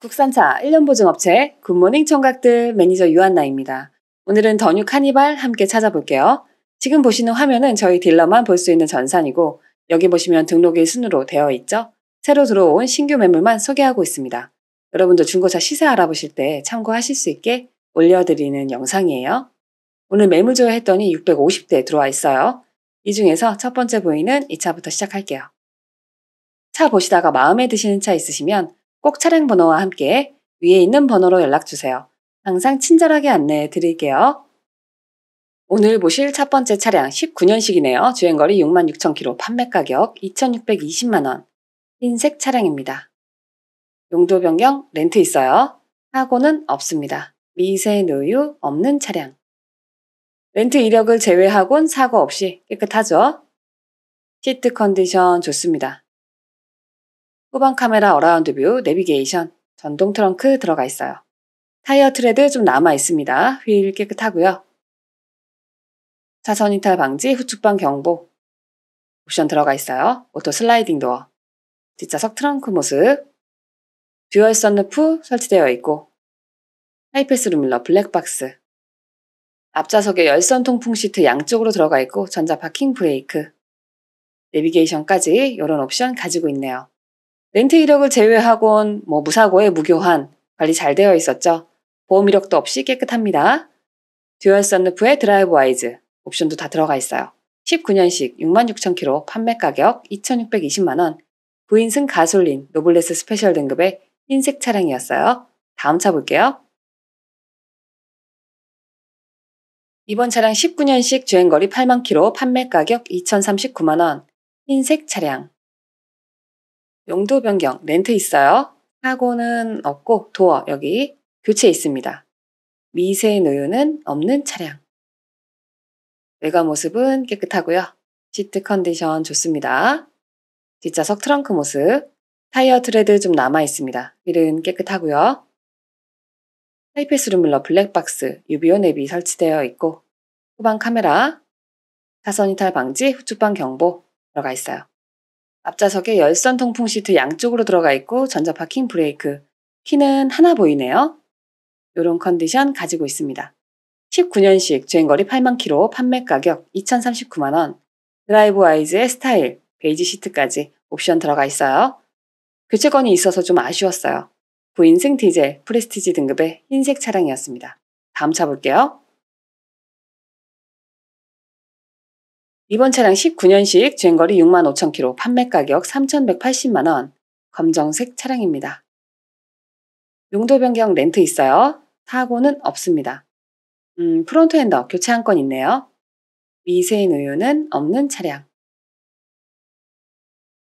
국산차 1년 보증업체 굿모닝 청각들 매니저 유한나입니다. 오늘은 더 뉴 카니발 함께 찾아볼게요. 지금 보시는 화면은 저희 딜러만 볼 수 있는 전산이고 여기 보시면 등록일 순으로 되어 있죠? 새로 들어온 신규 매물만 소개하고 있습니다. 여러분도 중고차 시세 알아보실 때 참고하실 수 있게 올려드리는 영상이에요. 오늘 매물 조회했더니 650대 들어와 있어요. 이 중에서 첫 번째 보이는 이 차부터 시작할게요. 차 보시다가 마음에 드시는 차 있으시면 꼭 차량 번호와 함께 위에 있는 번호로 연락주세요. 항상 친절하게 안내해 드릴게요. 오늘 보실 첫 번째 차량 19년식이네요. 주행거리 66,000km, 판매가격 2,620만원. 흰색 차량입니다. 용도 변경, 렌트 있어요. 사고는 없습니다. 미세 누유 없는 차량. 렌트 이력을 제외하곤 사고 없이 깨끗하죠? 시트 컨디션 좋습니다. 후방 카메라 어라운드 뷰, 내비게이션, 전동 트렁크 들어가 있어요. 타이어 트레드 좀 남아 있습니다. 휠 깨끗하고요. 차선 이탈 방지, 후측방 경보. 옵션 들어가 있어요. 오토 슬라이딩 도어. 뒷좌석 트렁크 모습. 듀얼 선루프 설치되어 있고. 하이패스 루밀러 블랙박스. 앞좌석에 열선 통풍 시트 양쪽으로 들어가 있고 전자 파킹 브레이크. 내비게이션까지 이런 옵션 가지고 있네요. 렌트 이력을 제외하곤 뭐 무사고에 무교환 관리 잘 되어 있었죠. 보험 이력도 없이 깨끗합니다. 듀얼 선루프에 드라이브 와이즈 옵션도 다 들어가 있어요. 19년식 66,000km 판매 가격 2,620만원 부인승 가솔린 노블레스 스페셜 등급의 흰색 차량이었어요. 다음 차 볼게요. 이번 차량 19년식 주행거리 8만 km 판매 가격 2,039만원 흰색 차량 용도 변경 렌트 있어요. 사고는 없고 도어 여기 교체 있습니다. 미세 노유는 없는 차량. 외관 모습은 깨끗하고요. 시트 컨디션 좋습니다. 뒷좌석 트렁크 모습. 타이어 트레드 좀 남아 있습니다. 휠은 깨끗하고요. 하이패스 룸블러 블랙박스, 유비온 앱이 설치되어 있고 후방 카메라, 사선 이탈 방지, 후측방 경보 들어가 있어요. 앞좌석에 열선 통풍 시트 양쪽으로 들어가 있고 전자 파킹 브레이크, 키는 하나 보이네요. 요런 컨디션 가지고 있습니다. 19년식 주행거리 8만 키로 판매 가격 2,039만 원. 드라이브 와이즈의 스타일, 베이지 시트까지 옵션 들어가 있어요. 교체권이 있어서 좀 아쉬웠어요. 부인생 디젤 프레스티지 등급의 흰색 차량이었습니다. 다음 차 볼게요. 이번 차량 19년식 주행거리 6만 5천 킬로 판매가격 3,180만원 검정색 차량입니다. 용도 변경 렌트 있어요. 사고는 없습니다. 음, 프론트 핸더 교체 한 건 있네요. 미세인 우유는 없는 차량.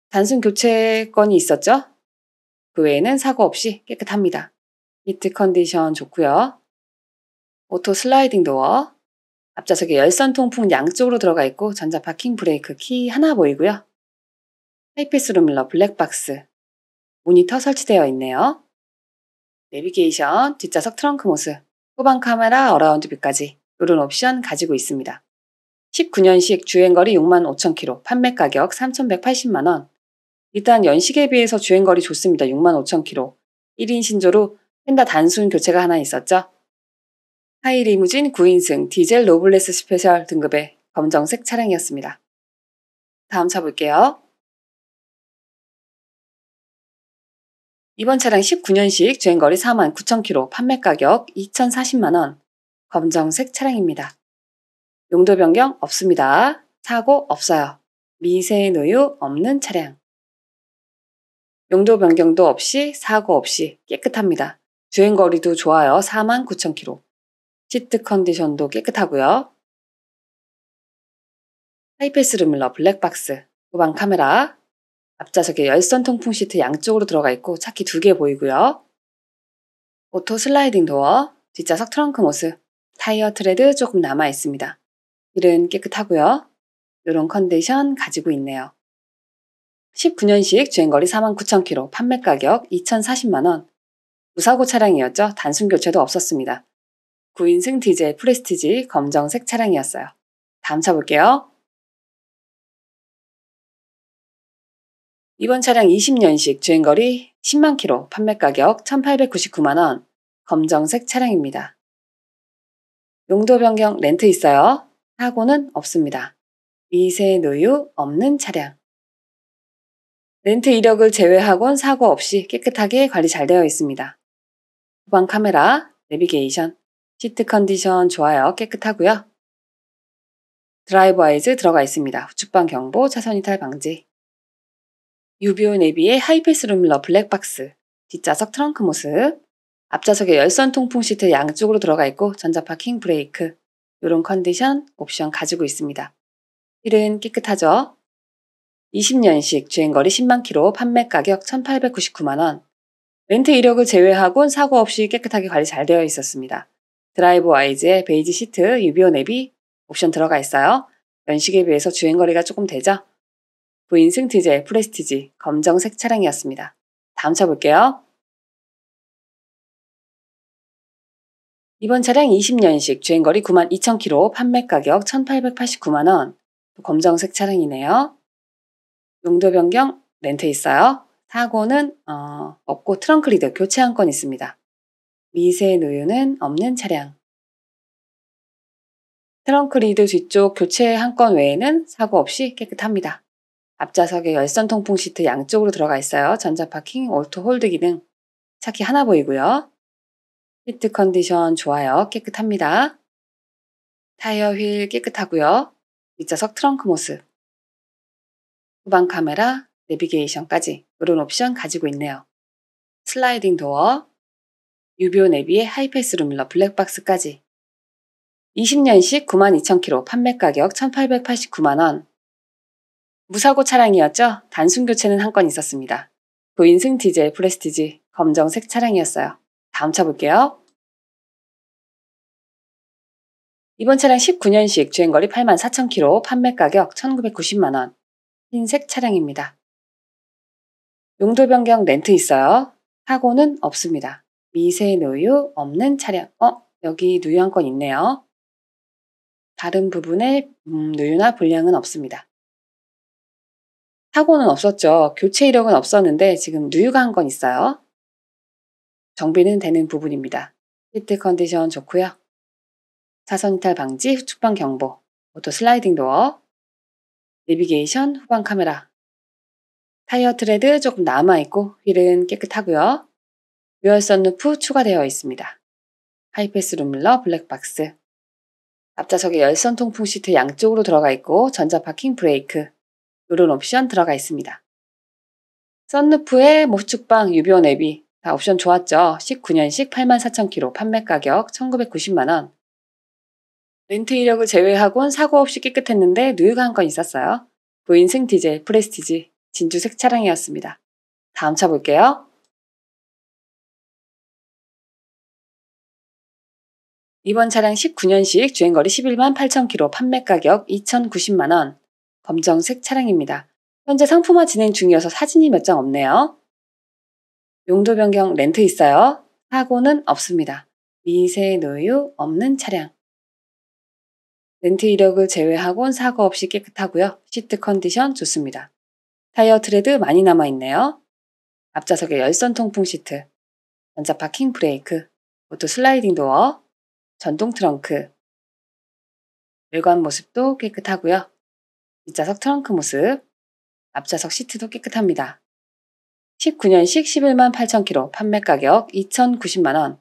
단순 교체 건이 있었죠? 그 외에는 사고 없이 깨끗합니다. 히트 컨디션 좋고요. 오토 슬라이딩 도어, 앞좌석에 열선 통풍 양쪽으로 들어가 있고 전자 파킹 브레이크 키 하나 보이고요. 하이패스 루밀러 블랙박스 모니터 설치되어 있네요. 내비게이션, 뒷좌석 트렁크 모습, 후방 카메라 어라운드 뷰까지 이런 옵션 가지고 있습니다. 19년식 주행거리 6 5 0 0 0 k m 판매 가격 3,180만 원. 일단 연식에 비해서 주행거리 좋습니다. 6 5 0 0 0 k m 1인 신조로 펜다 단순 교체가 하나 있었죠. 하이리무진 9인승 디젤 노블레스 스페셜 등급의 검정색 차량이었습니다. 다음 차 볼게요. 이번 차량 19년식 주행거리 4만 9,000km 판매가격 2,040만원 검정색 차량입니다. 용도 변경 없습니다. 사고 없어요. 미세한 우유 없는 차량. 용도 변경도 없이 사고 없이 깨끗합니다. 주행거리도 좋아요. 4만 9천 킬로. 시트 컨디션도 깨끗하고요. 하이패스 르밀러 블랙박스, 후방 카메라, 앞좌석에 열선 통풍 시트 양쪽으로 들어가 있고 차키 두 개 보이고요. 오토 슬라이딩 도어, 뒷좌석 트렁크 모습, 타이어 트레드 조금 남아 있습니다. 휠은 깨끗하고요. 이런 컨디션 가지고 있네요. 19년식 주행거리 49,000km, 판매가격 2,040만원. 무사고 차량이었죠. 단순 교체도 없었습니다. 구인승 디젤 프레스티지 검정색 차량이었어요. 다음 차 볼게요. 이번 차량 20년식 주행거리 10만 키로 판매 가격 1,899만원 검정색 차량입니다. 용도 변경 렌트 있어요. 사고는 없습니다. 미세 누유 없는 차량. 렌트 이력을 제외하곤 사고 없이 깨끗하게 관리 잘 되어 있습니다. 후방 카메라, 내비게이션, 시트 컨디션 좋아요. 깨끗하고요. 드라이브 아이즈 들어가 있습니다. 후추방 경보, 차선 이탈 방지. 유비오 네비의 하이패스 룸러 블랙박스, 뒷좌석 트렁크 모습, 앞좌석에 열선 통풍 시트 양쪽으로 들어가 있고 전자파 킹 브레이크, 요런 컨디션 옵션 가지고 있습니다. 휠은 깨끗하죠? 20년식 주행거리 10만 키로 판매 가격 1,899만 원. 렌트 이력을 제외하곤 사고 없이 깨끗하게 관리 잘 되어 있었습니다. 드라이브 와이즈의 베이지 시트 유비온 앱이 옵션 들어가 있어요. 연식에 비해서 주행거리가 조금 되죠? 부인승 디제 프레스티지 검정색 차량이었습니다. 다음 차 볼게요. 이번 차량 20년식 주행거리 92,000km 판매가격 1,889만원 검정색 차량이네요. 용도 변경 렌트 있어요. 사고는 어, 없고 트렁크리드 교체 한건 있습니다. 미세 누유는 없는 차량. 트렁크 리드 뒤쪽 교체 한 건 외에는 사고 없이 깨끗합니다. 앞좌석에 열선 통풍 시트 양쪽으로 들어가 있어요. 전자 파킹, 올토 홀드 기능. 차키 하나 보이고요. 시트 컨디션 좋아요. 깨끗합니다. 타이어 휠 깨끗하고요. 뒷좌석 트렁크 모습. 후방 카메라, 내비게이션까지 이런 옵션 가지고 있네요. 슬라이딩 도어, 유비오 네비의 하이패스 루밀러 블랙박스까지 20년식 92,000km 판매 가격 1,889만원 무사고 차량이었죠? 단순 교체는 한 건 있었습니다. 그인승 디젤 프레스티지 검정색 차량이었어요. 다음 차 볼게요. 이번 차량 19년식 주행거리 84,000km 판매가격 1,990만원 흰색 차량입니다. 용도 변경 렌트 있어요. 사고는 없습니다. 미세 누유 없는 차량. 어, 여기 누유 한 건 있네요. 다른 부분에 음, 누유나 분량은 없습니다. 사고는 없었죠. 교체 이력은 없었는데 지금 누유가 한 건 있어요. 정비는 되는 부분입니다. 시트 컨디션 좋고요. 사선 이탈 방지, 후축방 경보, 오토 슬라이딩 도어, 내비게이션, 후방 카메라, 타이어 트레드 조금 남아있고 휠은 깨끗하고요. 듀얼 선루프 추가되어 있습니다. 하이패스 룸러 블랙박스 앞좌석에 열선 통풍 시트 양쪽으로 들어가 있고 전자 파킹 브레이크, 요런 옵션 들어가 있습니다. 썬루프에 모축방, 유비온 앱이 다 옵션 좋았죠. 19년식 84,000km 판매 가격 1,990만원. 렌트 이력을 제외하곤 사고 없이 깨끗했는데 누유가 한 건 있었어요. 부인승 디젤 프레스티지 진주색 차량이었습니다. 다음 차 볼게요. 이번 차량 19년식 주행거리 11만 8천0로 판매가격 2,090만원. 검정색 차량입니다. 현재 상품화 진행 중이어서 사진이 몇 장 없네요. 용도 변경 렌트 있어요. 사고는 없습니다. 미세 노유 없는 차량. 렌트 이력을 제외하곤 사고 없이 깨끗하고요. 시트 컨디션 좋습니다. 타이어 트레드 많이 남아있네요. 앞좌석에 열선 통풍 시트, 전자 파킹 브레이크, 오토 슬라이딩 도어, 전동 트렁크. 외관 모습도 깨끗하고요. 뒷좌석 트렁크 모습, 앞좌석 시트도 깨끗합니다. 19년식 11만 8천 키로 판매 가격 2,090만 원.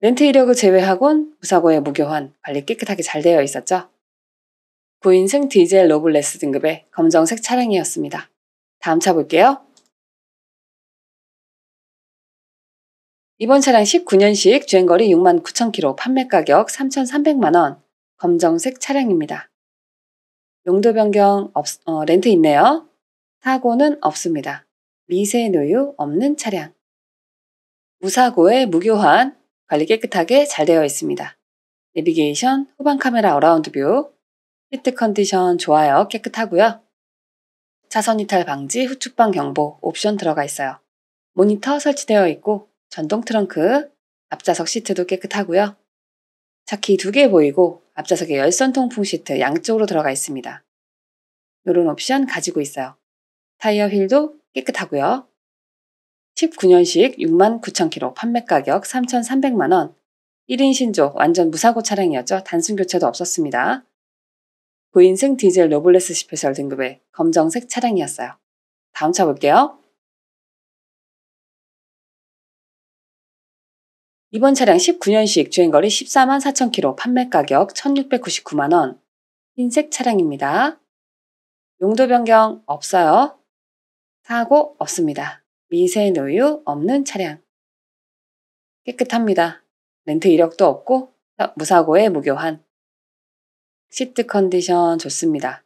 렌트 이력을 제외하곤 무사고의 무교환, 관리 깨끗하게 잘 되어 있었죠. 9인승 디젤 로블레스 등급의 검정색 차량이었습니다. 다음 차 볼게요. 이번 차량 19년식 주행거리 6 9 0 0 0 k m 판매가격 3,300만원 검정색 차량입니다. 용도 변경 없, 어, 렌트 있네요. 사고는 없습니다. 미세 노유 없는 차량. 무사고에 무교환, 관리 깨끗하게 잘 되어 있습니다. 내비게이션, 후방 카메라 어라운드 뷰, 히트 컨디션 좋아요, 깨끗하고요. 차선 이탈 방지, 후축방 경보 옵션 들어가 있어요. 모니터 설치되어 있고 전동 트렁크, 앞좌석 시트도 깨끗하고요. 차키 두 개 보이고 앞좌석에 열선 통풍 시트 양쪽으로 들어가 있습니다. 이런 옵션 가지고 있어요. 타이어 휠도 깨끗하고요. 19년식 69,000km 판매 가격 3,300만원. 1인 신조 완전 무사고 차량이었죠. 단순 교체도 없었습니다. 고인승 디젤 노블레스 스페셜 등급의 검정색 차량이었어요. 다음 차 볼게요. 이번 차량 19년식 주행거리 14만 4천 킬로 판매가격 1699만원. 흰색 차량입니다. 용도 변경 없어요. 사고 없습니다. 미세 노유 없는 차량. 깨끗합니다. 렌트 이력도 없고 무사고에 무교환 시트 컨디션 좋습니다.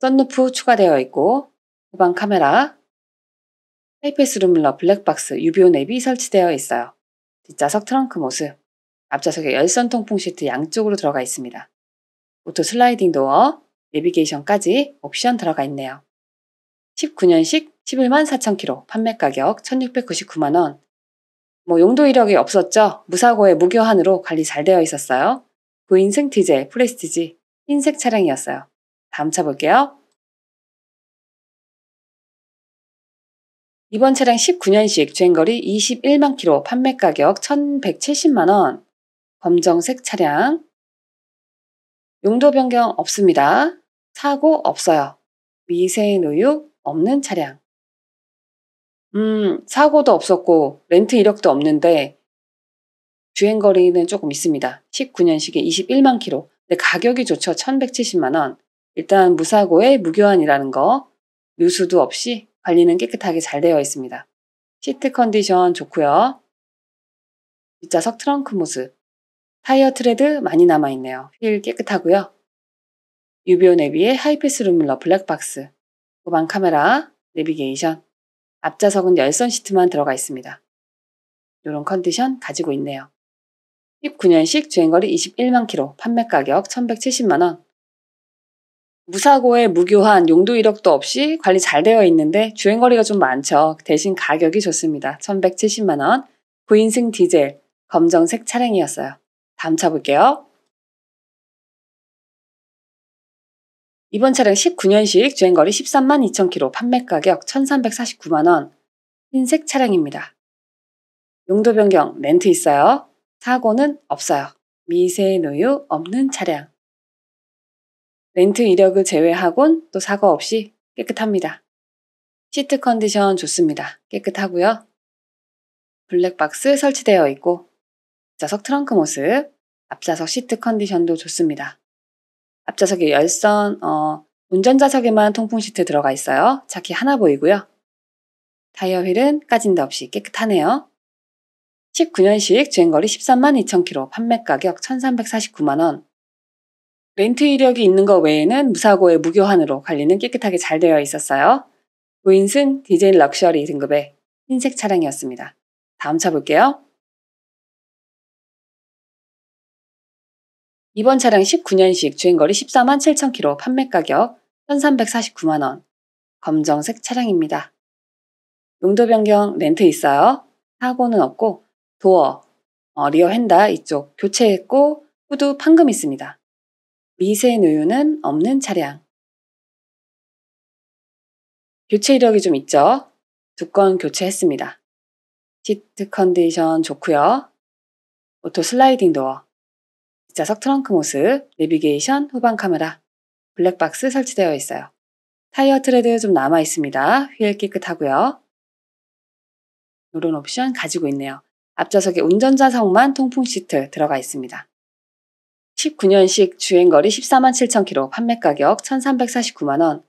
썬루프 추가되어 있고 후방 카메라, 하이패스 루밀러 블랙박스 유비온 앱이 설치되어 있어요. 뒷좌석 트렁크 모습. 앞좌석에 열선 통풍 시트 양쪽으로 들어가 있습니다. 오토 슬라이딩 도어, 내비게이션까지 옵션 들어가 있네요. 19년식 11만 4천키로 판매 가격 1,699만원. 뭐 용도 이력이 없었죠? 무사고의 무교환으로 관리 잘 되어 있었어요. 부인승티젤 프레스티지 흰색 차량이었어요. 다음 차 볼게요. 이번 차량 19년식 주행거리 21만 킬로 판매 가격 1,170만 원. 검정색 차량. 용도 변경 없습니다. 사고 없어요. 미세인 우유 없는 차량. 음, 사고도 없었고 렌트 이력도 없는데 주행거리는 조금 있습니다. 19년식에 21만 킬로. 근데 가격이 좋죠. 1,170만 원. 일단 무사고에 무교환이라는 거. 누수도 없이 관리는 깨끗하게 잘 되어 있습니다. 시트 컨디션 좋고요. 뒷좌석 트렁크 모습. 타이어 트레드 많이 남아있네요. 휠 깨끗하고요. 유비오 내비의 하이패스 룸러 블랙박스. 후방 카메라, 내비게이션. 앞좌석은 열선 시트만 들어가 있습니다. 이런 컨디션 가지고 있네요. 19년식 주행거리 21만 키로, 판매 가격 1170만원. 무사고에 무교한 용도 이력도 없이 관리 잘 되어 있는데 주행거리가 좀 많죠. 대신 가격이 좋습니다. 1170만원. 9인승 디젤. 검정색 차량이었어요. 다음 차 볼게요. 이번 차량 19년식 주행거리 13만 2 0 k m 판매 가격 1349만원. 흰색 차량입니다. 용도 변경 렌트 있어요. 사고는 없어요. 미세 노유 없는 차량. 렌트 이력을 제외하곤 또 사고 없이 깨끗합니다. 시트 컨디션 좋습니다. 깨끗하고요. 블랙박스 설치되어 있고 좌석 트렁크 모습, 앞좌석 시트 컨디션도 좋습니다. 앞좌석에 열선, 어, 운전자석에만 통풍 시트 들어가 있어요. 차키 하나 보이고요. 타이어 휠은 까진 데 없이 깨끗하네요. 19년식 주행거리 1 3 2 0 0 0 k m 판매 가격 1,349만 원. 렌트 이력이 있는 것 외에는 무사고의 무교환으로 관리는 깨끗하게 잘 되어 있었어요. 부인승 디젤 럭셔리 등급의 흰색 차량이었습니다. 다음 차 볼게요. 이번 차량 19년식 주행거리 14만 7천 킬로 판매 가격 1,349만 원. 검정색 차량입니다. 용도 변경 렌트 있어요. 사고는 없고 도어, 어, 리어 핸다 이쪽 교체했고 후드 판금 있습니다. 미세누유는 없는 차량. 교체 이력이 좀 있죠? 두 건 교체했습니다. 시트 컨디션 좋고요. 오토 슬라이딩 도어, 자석 트렁크 모습, 내비게이션, 후방 카메라, 블랙박스 설치되어 있어요. 타이어 트레드 좀 남아 있습니다. 휠 깨끗하고요. 노론 옵션 가지고 있네요. 앞좌석에 운전자석만 통풍 시트 들어가 있습니다. 19년식 주행거리 14만 7천 킬로 판매가격 1,349만원.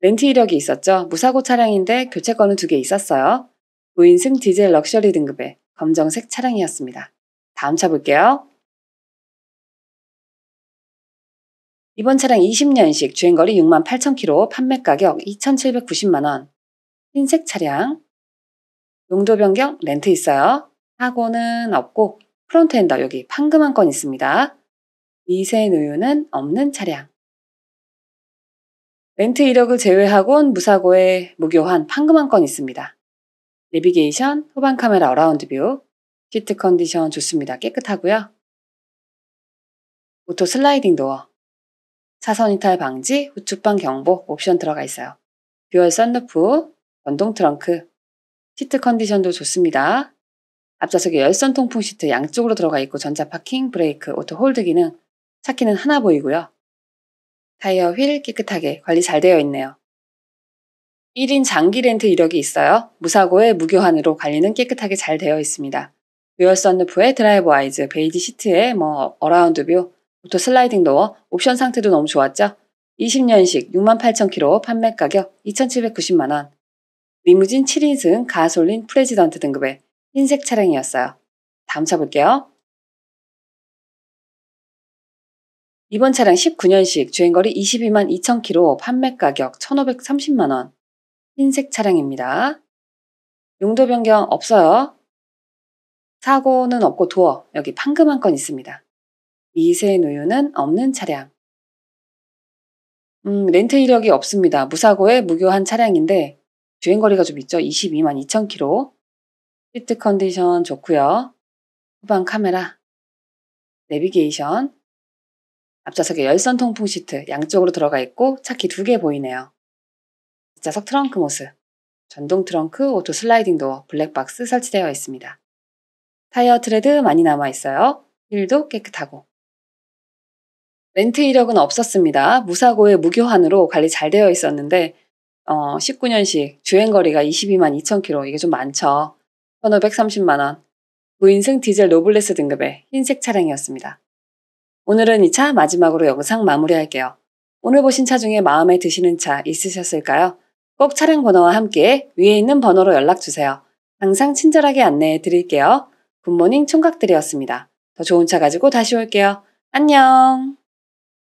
렌트 이력이 있었죠. 무사고 차량인데 교체권은 두 개 있었어요. 무인승 디젤 럭셔리 등급의 검정색 차량이었습니다. 다음 차 볼게요. 이번 차량 20년식 주행거리 6만 8천 킬로 판매가격 2,790만원. 흰색 차량. 용도 변경 렌트 있어요. 사고는 없고 프론트 엔더 여기 판금한 건 있습니다. 미세 누유는 없는 차량. 렌트 이력을 제외하곤 무사고에 무교한 판금한 건 있습니다. 내비게이션, 후방 카메라 어라운드 뷰, 키트 컨디션 좋습니다. 깨끗하고요. 오토 슬라이딩 도어, 사선 이탈 방지, 후추방 경보 옵션 들어가 있어요. 듀얼 썬루프, 전동 트렁크, 시트 컨디션도 좋습니다. 앞좌석에 열선 통풍 시트 양쪽으로 들어가 있고 전자 파킹, 브레이크, 오토 홀드 기능, 차키는 하나 보이고요. 타이어 휠 깨끗하게 관리 잘 되어 있네요. 1인 장기 렌트 이력이 있어요. 무사고의 무교환으로 관리는 깨끗하게 잘 되어 있습니다. 듀얼 선루프에 드라이브 와이즈, 베이지 시트에 뭐 어라운드 뷰, 오토 슬라이딩 도어, 옵션 상태도 너무 좋았죠? 20년식 68,000km 판매 가격 2,790만원. 리무진 7인승 가솔린 프레지던트 등급의 흰색 차량이었어요. 다음 차 볼게요. 이번 차량 19년식 주행거리 22만 2천 킬로 판매가격 1,530만원. 흰색 차량입니다. 용도 변경 없어요. 사고는 없고 도어, 여기 판금 한 건 있습니다. 미세 노유는 없는 차량. 음, 렌트 이력이 없습니다. 무사고에 무교한 차량인데 주행거리가 좀 있죠. 22만 2천 킬로. 시트 컨디션 좋고요. 후방 카메라, 내비게이션, 앞좌석에 열선 통풍 시트 양쪽으로 들어가 있고 차키 두개 보이네요. 뒷좌석 트렁크 모습. 전동 트렁크, 오토 슬라이딩 도어, 블랙박스 설치되어 있습니다. 타이어 트레드 많이 남아 있어요. 휠도 깨끗하고. 렌트 이력은 없었습니다. 무사고의 무교환으로 관리 잘 되어 있었는데 어, 19년식 주행거리가 22만 2천 k m 이게 좀 많죠. 1,530만 원. 무인승 디젤 노블레스 등급의 흰색 차량이었습니다. 오늘은 이 차 마지막으로 영상 마무리할게요. 오늘 보신 차 중에 마음에 드시는 차 있으셨을까요? 꼭 차량 번호와 함께 위에 있는 번호로 연락주세요. 항상 친절하게 안내해 드릴게요. 굿모닝 총각들이었습니다. 더 좋은 차 가지고 다시 올게요. 안녕!